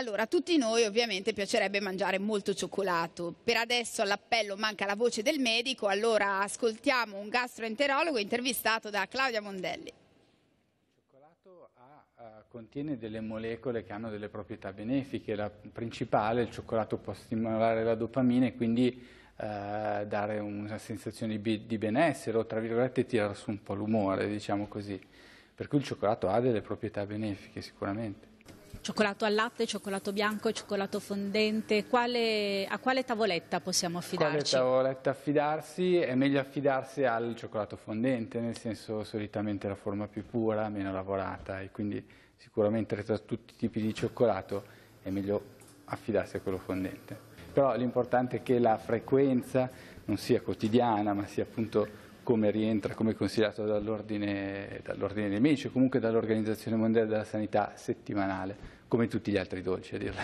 Allora, a tutti noi ovviamente piacerebbe mangiare molto cioccolato. Per adesso all'appello manca la voce del medico, allora ascoltiamo un gastroenterologo intervistato da Claudia Mondelli eh, contiene delle molecole che hanno delle proprietà benefiche. La principale, il cioccolato può stimolare la dopamina e quindi eh, dare una sensazione di, benessere o tra virgolette tirare su un po' l'umore, diciamo così. Per cui il cioccolato ha delle proprietà benefiche sicuramente cioccolato al latte, cioccolato bianco, cioccolato fondente, quale, a quale tavoletta possiamo affidarci? Quale tavoletta affidarsi? È meglio affidarsi al cioccolato fondente, nel senso solitamente la forma più pura, meno lavorata e quindi sicuramente tra tutti i tipi di cioccolato è meglio affidarsi a quello fondente. Però l'importante è che la frequenza non sia quotidiana, ma sia appunto come rientra, come è considerato dall'ordine, dall dei medici, comunque dall'Organizzazione Mondiale della Sanità settimanale come tutti gli altri dolci a dirla.